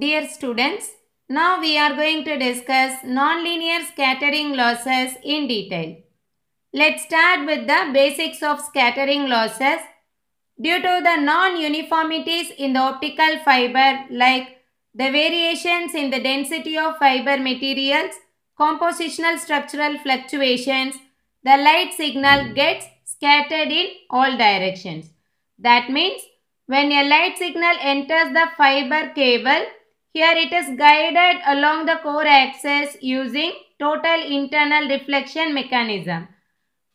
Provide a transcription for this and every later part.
Dear students, now we are going to discuss nonlinear scattering losses in detail. Let's start with the basics of scattering losses. Due to the non-uniformities in the optical fiber like the variations in the density of fiber materials, compositional structural fluctuations, the light signal hmm. gets scattered in all directions. That means when a light signal enters the fiber cable, here it is guided along the core axis using total internal reflection mechanism.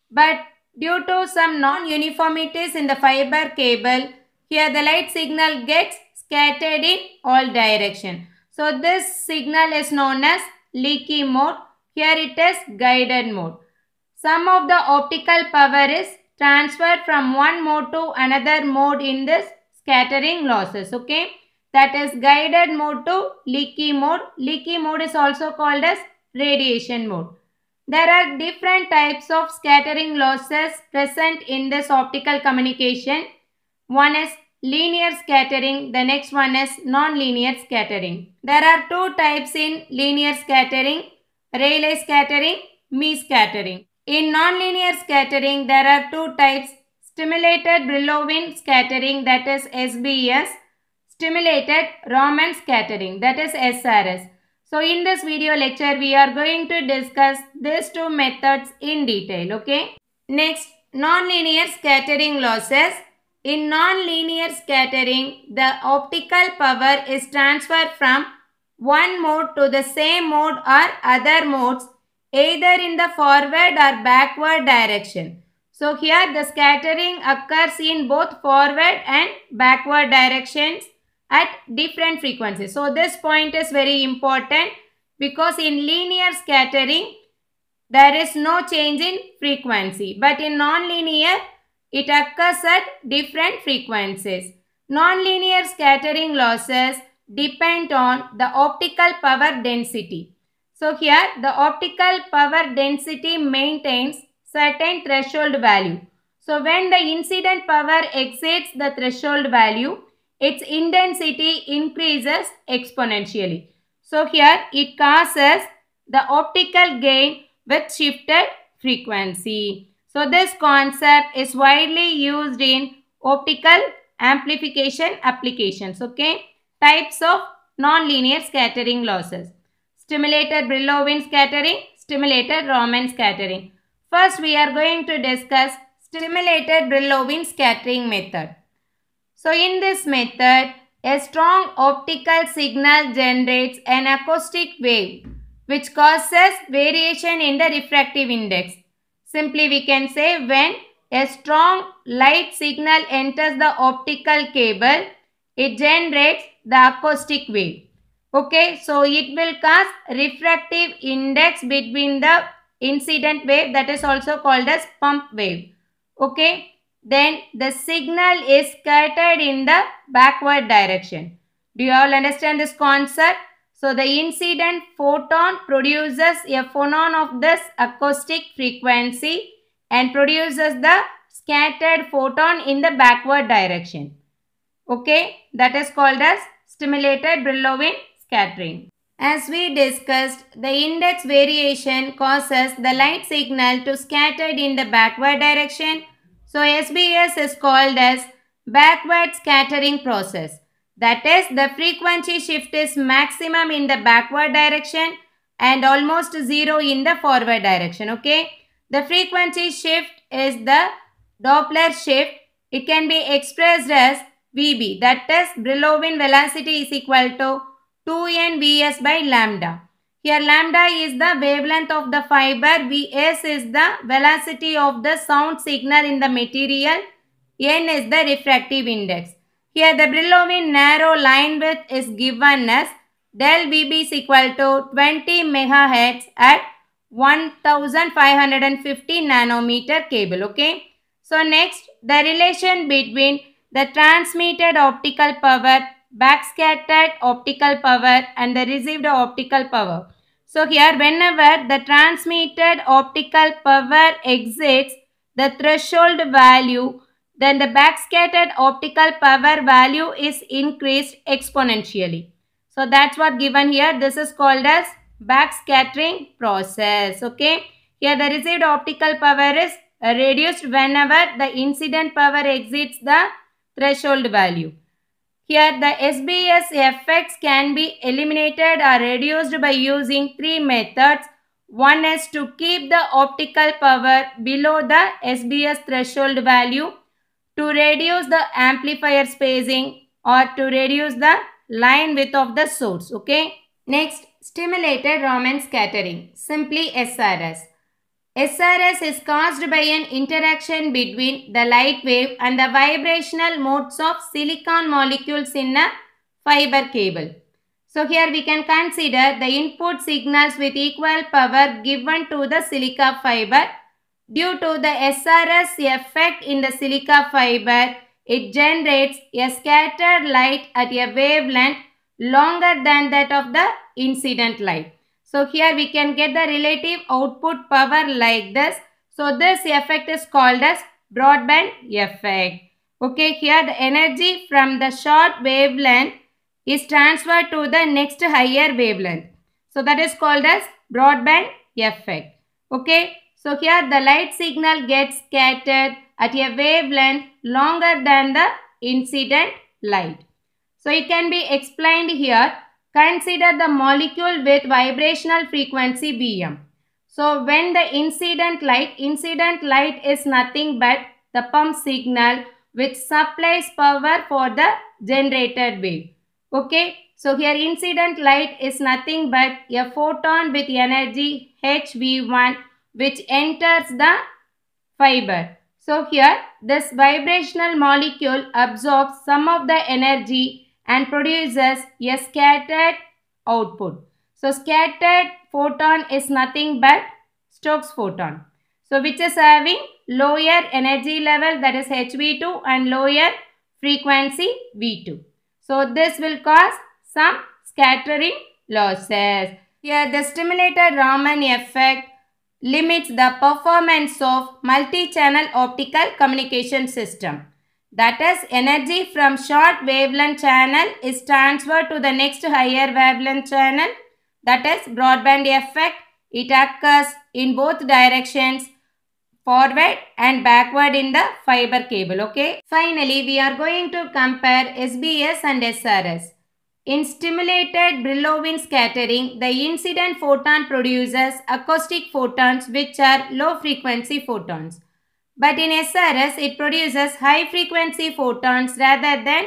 But due to some non-uniformities in the fiber cable, here the light signal gets scattered in all direction. So this signal is known as leaky mode. Here it is guided mode. Some of the optical power is transferred from one mode to another mode in this scattering losses. Okay that is guided mode to leaky mode. Leaky mode is also called as radiation mode. There are different types of scattering losses present in this optical communication. One is linear scattering, the next one is non-linear scattering. There are two types in linear scattering, Rayleigh scattering, Mies scattering. In non-linear scattering, there are two types, stimulated Brillouin scattering that is SBS stimulated Raman scattering that is SRS. So in this video lecture we are going to discuss these two methods in detail okay. Next nonlinear scattering losses. In nonlinear scattering the optical power is transferred from one mode to the same mode or other modes either in the forward or backward direction. So here the scattering occurs in both forward and backward directions at different frequencies. So this point is very important because in linear scattering there is no change in frequency but in nonlinear it occurs at different frequencies. Nonlinear scattering losses depend on the optical power density. So here the optical power density maintains certain threshold value. So when the incident power exceeds the threshold value, its intensity increases exponentially. So here it causes the optical gain with shifted frequency. So this concept is widely used in optical amplification applications. Okay. Types of nonlinear scattering losses. Stimulated Brillouin scattering, stimulated Raman scattering. First we are going to discuss stimulated Brillouin scattering method. So in this method, a strong optical signal generates an acoustic wave which causes variation in the refractive index. Simply we can say when a strong light signal enters the optical cable, it generates the acoustic wave. Okay, so it will cause refractive index between the incident wave that is also called as pump wave. Okay then the signal is scattered in the backward direction. Do you all understand this concept? So the incident photon produces a phonon of this acoustic frequency and produces the scattered photon in the backward direction. Okay, that is called as stimulated Brillouin scattering. As we discussed, the index variation causes the light signal to scattered in the backward direction so SBS is called as backward scattering process. That is the frequency shift is maximum in the backward direction and almost zero in the forward direction. Okay. The frequency shift is the Doppler shift. It can be expressed as VB. That is Brillouin velocity is equal to 2n Vs by lambda. Here lambda is the wavelength of the fiber. Vs is the velocity of the sound signal in the material. N is the refractive index. Here the Brillouin narrow line width is given as del VB is equal to 20 MHz at 1550 nanometer cable. Okay. So next the relation between the transmitted optical power, backscattered optical power and the received optical power. So here whenever the transmitted optical power exits the threshold value, then the backscattered optical power value is increased exponentially. So that's what given here. This is called as backscattering process. Okay. Here the received optical power is reduced whenever the incident power exceeds the threshold value. Here the SBS effects can be eliminated or reduced by using three methods. One is to keep the optical power below the SBS threshold value, to reduce the amplifier spacing or to reduce the line width of the source. Okay. Next, stimulated Raman scattering, simply SRS. SRS is caused by an interaction between the light wave and the vibrational modes of silicon molecules in a fiber cable. So here we can consider the input signals with equal power given to the silica fiber. Due to the SRS effect in the silica fiber, it generates a scattered light at a wavelength longer than that of the incident light. So here we can get the relative output power like this. So this effect is called as broadband effect. Okay, here the energy from the short wavelength is transferred to the next higher wavelength. So that is called as broadband effect. Okay, so here the light signal gets scattered at a wavelength longer than the incident light. So it can be explained here Consider the molecule with vibrational frequency Vm. So when the incident light, incident light is nothing but the pump signal which supplies power for the generated wave. Okay. So here incident light is nothing but a photon with energy hv1 which enters the fiber. So here this vibrational molecule absorbs some of the energy and produces a scattered output. So scattered photon is nothing but Stokes photon. So which is having lower energy level that is HV2 and lower frequency V2. So this will cause some scattering losses. Here the stimulated Raman effect limits the performance of multi-channel optical communication system. That is energy from short wavelength channel is transferred to the next higher wavelength channel. That is broadband effect. It occurs in both directions forward and backward in the fiber cable. Okay. Finally, we are going to compare SBS and SRS. In stimulated Brillouin scattering, the incident photon produces acoustic photons which are low frequency photons. But in SRS, it produces high frequency photons rather than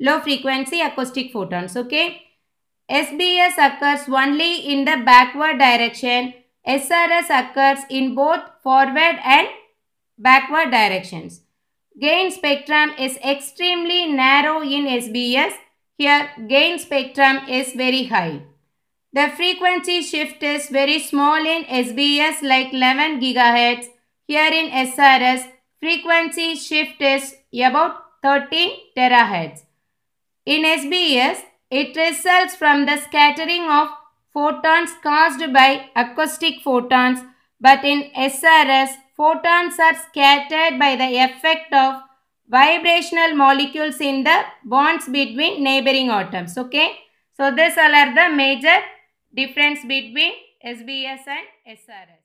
low frequency acoustic photons. Okay. SBS occurs only in the backward direction. SRS occurs in both forward and backward directions. Gain spectrum is extremely narrow in SBS. Here gain spectrum is very high. The frequency shift is very small in SBS like 11 GHz here in SRS, frequency shift is about 13 terahertz. In SBS, it results from the scattering of photons caused by acoustic photons, but in SRS, photons are scattered by the effect of vibrational molecules in the bonds between neighboring atoms. Okay. So, these are the major difference between SBS and SRS.